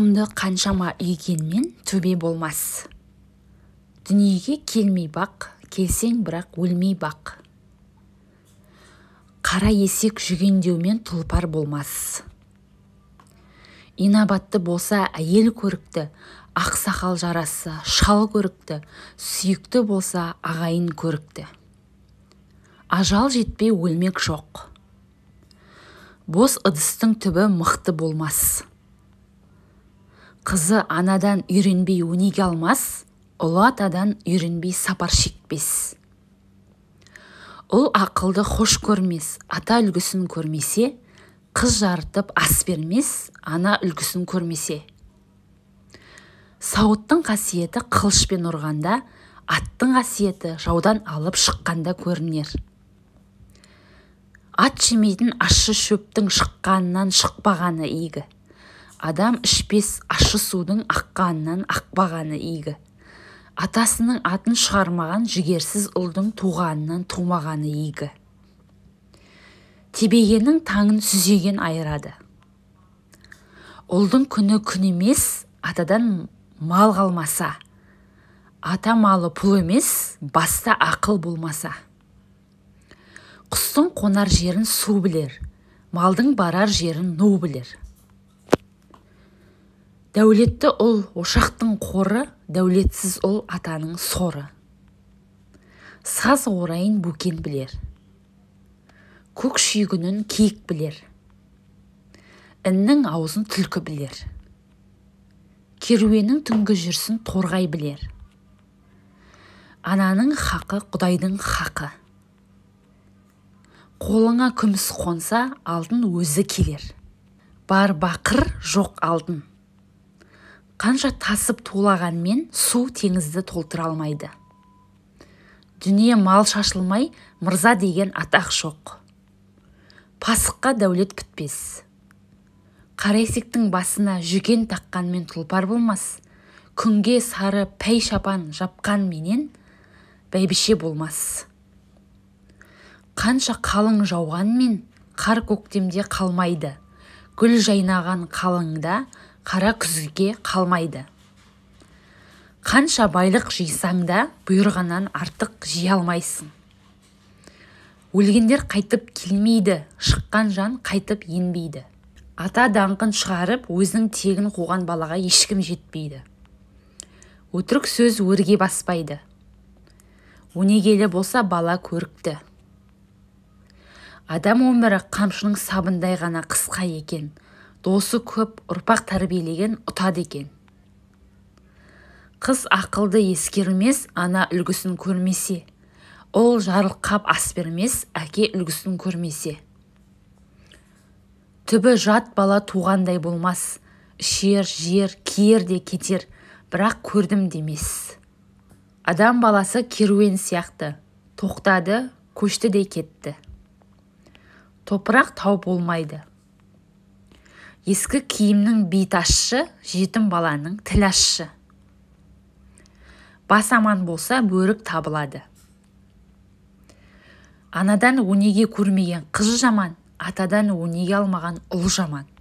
тұқымды қаншама үйгенмен төбе болмас дүниеге келмей бақ келсең бірақ өлмей бақ қара есек жүгендеумен тұлпар болмас инабатты болса әйел көрікті ақсақал жарасы шал көрікті сүйікті болса ағайын көрікті ажал жетпей өлмек жоқ бос ыдыстың түбі мықты болмас қызы анадан үйренбей өнеге алмас ұлы атадан үйренбей сапар шекпес ұл ақылды хош көрмес ата үлгісін көрмесе қыз жарытып ас бермес ана үлгісін көрмесе сауыттың қасиеті қылышпен ұрғанда аттың қасиеті жаудан алып шыққанда көрінер ат жемейтін ащы шөптің шыққанынан шықпағаны игі адам ішпес ащы судың аққанынан ақпағаны игі атасының атын шығармаған жігерсіз ұлдың туғанынан тумағаны игі тебегеннің таңын сүзеген айырады ұлдың күні күн емес атадан мал қалмаса ата малы пұл емес баста ақыл болмаса құстың қонар жерін су білер малдың барар жерін ну білер дәулетті ұл ошақтың қоры дәулетсіз ұл атаның соры саз орайын бөкен білер көкшүйгінін киік білер іннің аузын түлкі білер керуеннің түнгі жүрсін торғай білер ананың хақы құдайдың хақы қолыңа күміс қонса алдын өзі келер бар бақыр жоқ алтын қанша тасып тулағанмен су теңізді толтыра алмайды дүние мал шашылмай мырза деген атақ жоқ пасыққа дәулет бітпес қара есектің басына жүген таққанмен тұлпар болмас күнге сары пәй шапан жапқан менен бәйбіше болмас қанша қалың жауғанмен қар көктемде қалмайды гүл жайнаған қалыңда қара күзге қалмайды қанша байлық жисаң да бұйырғаннан артық жия алмайсың өлгендер қайтып келмейді шыққан жан қайтып енбейді ата даңқын шығарып өзінің тегін қуған балаға ешкім жетпейді өтірік сөз өрге баспайды өнегелі болса бала көрікті адам өмірі қамшының сабындай ғана қысқа екен досы көп ұрпақ тәрбиелеген ұтады екен қыз ақылды ескермес ана үлгісін көрмесе Ол жарылқап ас бермес әке үлгісін көрмесе түбі жат бала туғандай болмас ішер жер киер де кетер бірақ көрдім демес адам баласы керуен сияқты тоқтады көшті де кетті топырақ тау болмайды ескі киімнің беті жетім баланың тілі Басаман бас аман болса бөрік табылады анадан өнеге көрмеген қыз жаман атадан өнеге алмаған ұл жаман